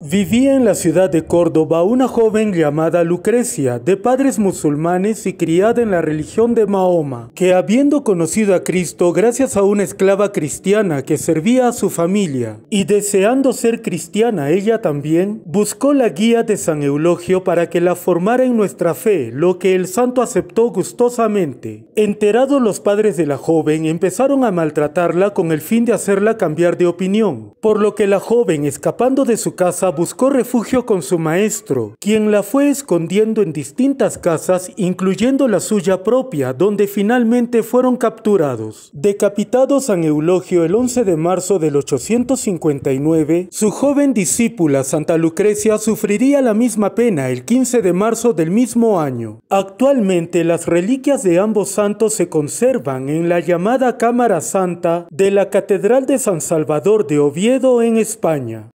Vivía en la ciudad de Córdoba una joven llamada Lucrecia, de padres musulmanes y criada en la religión de Mahoma, que habiendo conocido a Cristo gracias a una esclava cristiana que servía a su familia, y deseando ser cristiana ella también, buscó la guía de San Eulogio para que la formara en nuestra fe, lo que el santo aceptó gustosamente. Enterados los padres de la joven empezaron a maltratarla con el fin de hacerla cambiar de opinión, por lo que la joven escapando de su casa buscó refugio con su maestro, quien la fue escondiendo en distintas casas, incluyendo la suya propia, donde finalmente fueron capturados. decapitados San Eulogio el 11 de marzo del 859, su joven discípula Santa Lucrecia sufriría la misma pena el 15 de marzo del mismo año. Actualmente las reliquias de ambos santos se conservan en la llamada Cámara Santa de la Catedral de San Salvador de Oviedo en España.